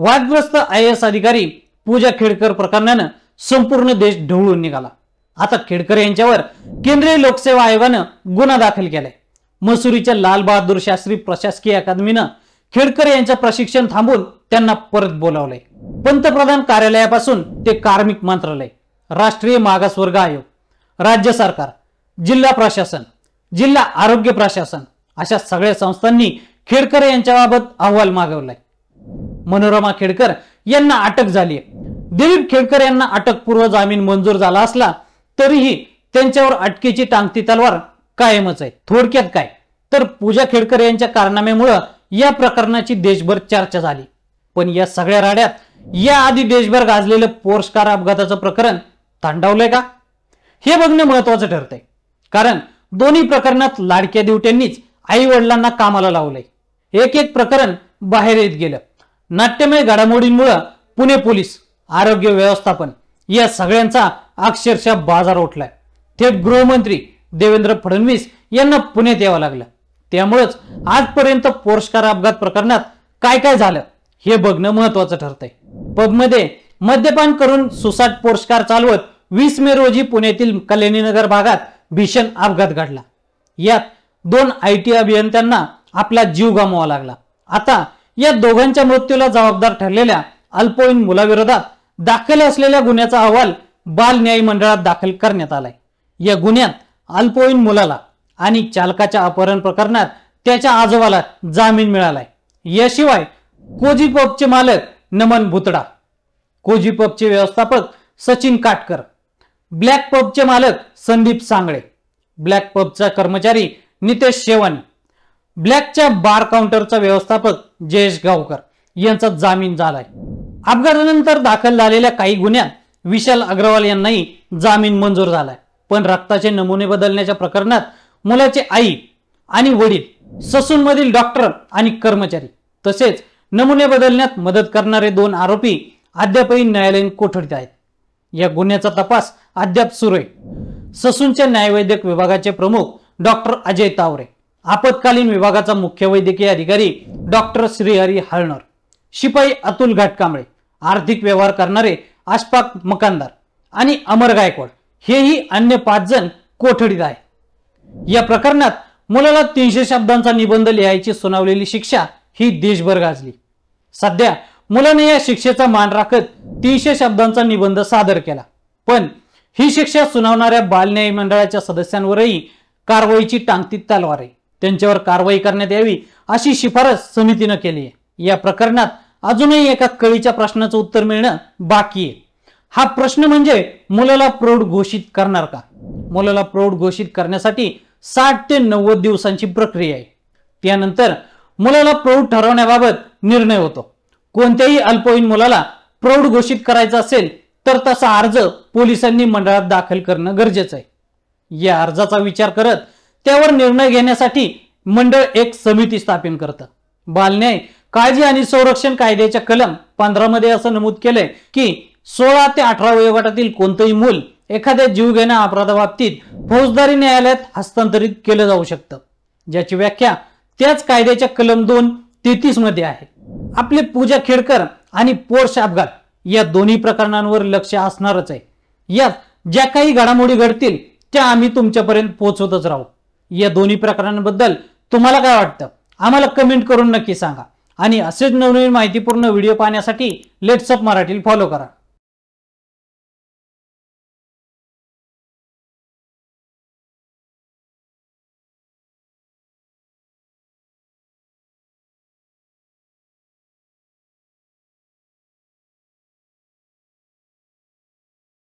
वादग्रस्त I S अधिकारी पूजा खेडकर प्रकरणानं संपूर्ण देश ढवळून निघाला आता खेडकर यांच्यावर केंद्रीय लोकसेवा आयोगानं गुन्हा दाखल केलाय मसुरीच्या लाल बहादूर शास्त्री प्रशासकीय अकादमीनं खेडकर यांचं प्रशिक्षण थांबून त्यांना परत बोलावलंय पंतप्रधान कार्यालयापासून ते कार्मिक मंत्रालय राष्ट्रीय मागासवर्ग आयोग राज्य सरकार जिल्हा प्रशासन जिल्हा आरोग्य प्रशासन अशा सगळ्या संस्थांनी खेडकर यांच्याबाबत अहवाल मागवलाय मनोरमा खेडकर यांना अटक झाली दिलीप खेडकर यांना अटकपूर्व जामीन मंजूर झाला असला तरीही त्यांच्यावर अटकेची टांगती तलवार कायमच आहे थोडक्यात काय तर पूजा खेडकर यांच्या कारनाम्यामुळं या प्रकरणाची देशभर चर्चा झाली पण या सगळ्या राड्यात या आधी देशभर गाजलेलं पोरस्कार अपघाताचं प्रकरण थांडावलंय का हे बघणं महत्वाचं ठरतंय कारण दोन्ही प्रकरणात लाडक्या दिवट्यांनीच आई वडिलांना कामाला लावलंय एक एक प्रकरण बाहेर येत गेलं नाट्यमय घडामोडींमुळं पुणे पोलीस आरोग्य व्यवस्थापन या सगळ्यांचा अक्षरशः बाजार उठलाय थेट गृहमंत्री देवेंद्र फडणवीस यांना पुण्यात यावं लागलं त्यामुळंच आजपर्यंत पोरस्कार अपघात प्रकरणात काय काय झालं हे बघणं महत्वाचं ठरतंय पबमध्ये मद्यपान करून सुसाट पोरस्कार चालवत वीस मे रोजी पुण्यातील कल्याणीनगर भागात भीषण अपघात घडला यात दोन आयटी टी अभियंत्यांना आपला जीव गमावा लागला आता या दोघांच्या मृत्यूला जबाबदार ठरलेल्या अल्पवयीन मुलाविरोधात दाखल असलेल्या गुन्ह्याचा अहवाल बाल न्याय मंडळात दाखल करण्यात आलाय या गुन्ह्यात अल्पवयीन मुलाला आणि चालकाच्या अपहरण प्रकरणात त्याच्या आजोबाला जामीन मिळालाय याशिवाय कोजी पबचे मालक नमन भुतडा कोजी पबचे व्यवस्थापक सचिन काटकर ब्लॅक पबचे मालक संदीप सांगळे ब्लॅक पबचा कर्मचारी नितेश शेवानी ब्लॅकच्या बार काउंटरचा व्यवस्थापक जयेश गावकर यांचा जामीन झालाय अपघातानंतर दाखल झालेल्या काही गुन्ह्यात विशाल अग्रवाल यांनाही जामीन मंजूर झालाय पण रक्ताचे नमुने बदलण्याच्या प्रकरणात मुलाचे आई आणि वडील ससूनमधील डॉक्टर आणि कर्मचारी तसेच नमुने बदलण्यात मदत करणारे दोन आरोपी अद्यापही न्यायालयीन कोठडीत आहेत या गुन्ह्याचा तपास अद्याप सुरू आहे ससूनच्या न्यायवैद्यक विभागाचे प्रमुख डॉक्टर अजय तावरे आपत्कालीन विभागाचा मुख्य वैद्यकीय अधिकारी डॉक्टर श्रीहरी हळणर शिपाई अतुल घाटकांबळे आर्थिक व्यवहार करणारे आशपाक मकानदार आणि अमर गायकवाड हेही अन्य पाच जण कोठडीत आहेत या प्रकरणात मुलाला तीनशे शब्दांचा निबंध लिहायची सुनावलेली शिक्षा ही देशभर गाजली सध्या मुलाने या शिक्षेचा मान राखत तीनशे शब्दांचा निबंध सादर केला पण ही शिक्षा सुनावणाऱ्या बालन्याय मंडळाच्या सदस्यांवरही कारवाईची टांगती तलवार आहे त्यांच्यावर कारवाई करण्यात यावी अशी शिफारस समितीनं केली आहे या प्रकरणात अजूनही एका कळीच्या प्रश्नाचं उत्तर मिळणं बाकी आहे हा प्रश्न म्हणजे मुलाला प्रौढ घोषित करणार का मुलाला प्रौढ घोषित करण्यासाठी साठ ते नव्वद दिवसांची प्रक्रिया आहे त्यानंतर मुलाला प्रौढ ठरवण्याबाबत निर्णय होतो कोणत्याही अल्पवयीन मुलाला प्रौढ घोषित करायचा असेल तर तसा अर्ज पोलिसांनी मंडळात दाखल करणं गरजेचं आहे या अर्जाचा विचार करत त्यावर निर्णय घेण्यासाठी मंडळ एक समिती स्थापन करतं बालन्याय काळजी आणि संरक्षण कायद्याच्या कलम पंधरामध्ये मध्ये असं नमूद केलंय की सोळा ते अठरा वयोगटातील कोणतंही मूल एखाद्या जीवघेण्या अपराधाबाबतीत फौजदारी न्यायालयात हस्तांतरित केलं जाऊ शकतं ज्याची व्याख्या त्याच कायद्याच्या कलम दोन तेहतीस मध्ये आहे आपले पूजा खेडकर आणि पोर्श अपघात या दोन्ही प्रकरणांवर लक्ष असणारच आहे यात ज्या काही घडामोडी घडतील त्या आम्ही तुमच्यापर्यंत पोहोचवतच राहू या दोन्ही प्रकरणांबद्दल तुम्हाला काय वाटतं आम्हाला कमेंट करून नक्की सांगा आणि असेच नवनवीन माहितीपूर्ण व्हिडिओ पाहण्यासाठी लेट्सअप मराठी फॉलो करा